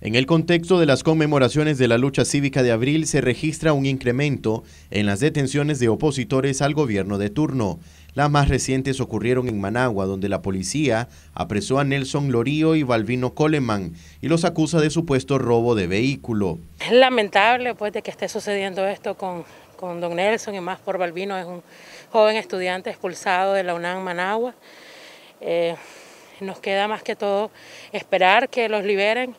En el contexto de las conmemoraciones de la lucha cívica de abril se registra un incremento en las detenciones de opositores al gobierno de turno. Las más recientes ocurrieron en Managua, donde la policía apresó a Nelson Lorío y Balvino Coleman y los acusa de supuesto robo de vehículo. Es lamentable pues de que esté sucediendo esto con, con don Nelson y más por Balvino, es un joven estudiante expulsado de la UNAM Managua. Eh, nos queda más que todo esperar que los liberen.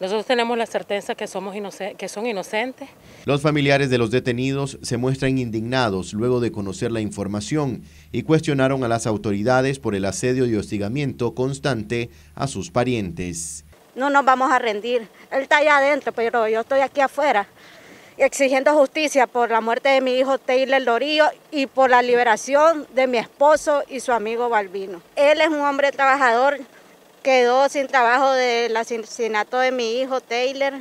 Nosotros tenemos la certeza que, somos que son inocentes. Los familiares de los detenidos se muestran indignados luego de conocer la información y cuestionaron a las autoridades por el asedio y hostigamiento constante a sus parientes. No nos vamos a rendir. Él está allá adentro, pero yo estoy aquí afuera exigiendo justicia por la muerte de mi hijo Taylor Lorillo y por la liberación de mi esposo y su amigo Balvino. Él es un hombre trabajador, quedó sin trabajo del asesinato de mi hijo Taylor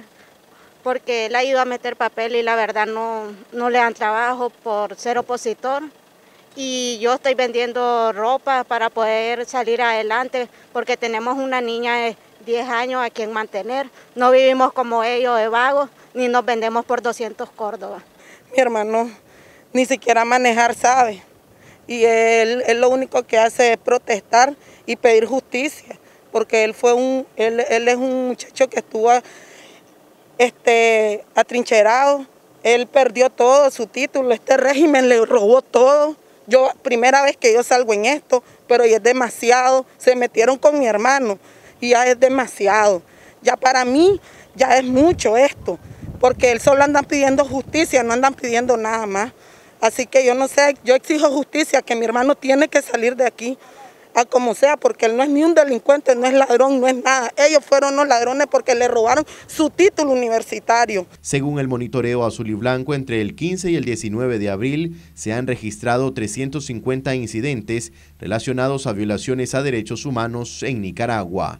porque él ha ido a meter papel y la verdad no, no le dan trabajo por ser opositor. Y yo estoy vendiendo ropa para poder salir adelante porque tenemos una niña 10 años a quien mantener. No vivimos como ellos de vagos, ni nos vendemos por 200 Córdoba. Mi hermano ni siquiera manejar sabe. Y él, lo único que hace es protestar y pedir justicia, porque él, fue un, él, es un muchacho que estuvo este, atrincherado, él perdió todo su título, este régimen le robó todo. Yo, primera vez que yo salgo en esto, pero es demasiado, se metieron con mi hermano ya es demasiado. Ya para mí, ya es mucho esto, porque él solo anda pidiendo justicia, no andan pidiendo nada más. Así que yo no sé, yo exijo justicia, que mi hermano tiene que salir de aquí, a como sea, porque él no es ni un delincuente, no es ladrón, no es nada. Ellos fueron los ladrones porque le robaron su título universitario. Según el monitoreo azul y blanco, entre el 15 y el 19 de abril se han registrado 350 incidentes relacionados a violaciones a derechos humanos en Nicaragua.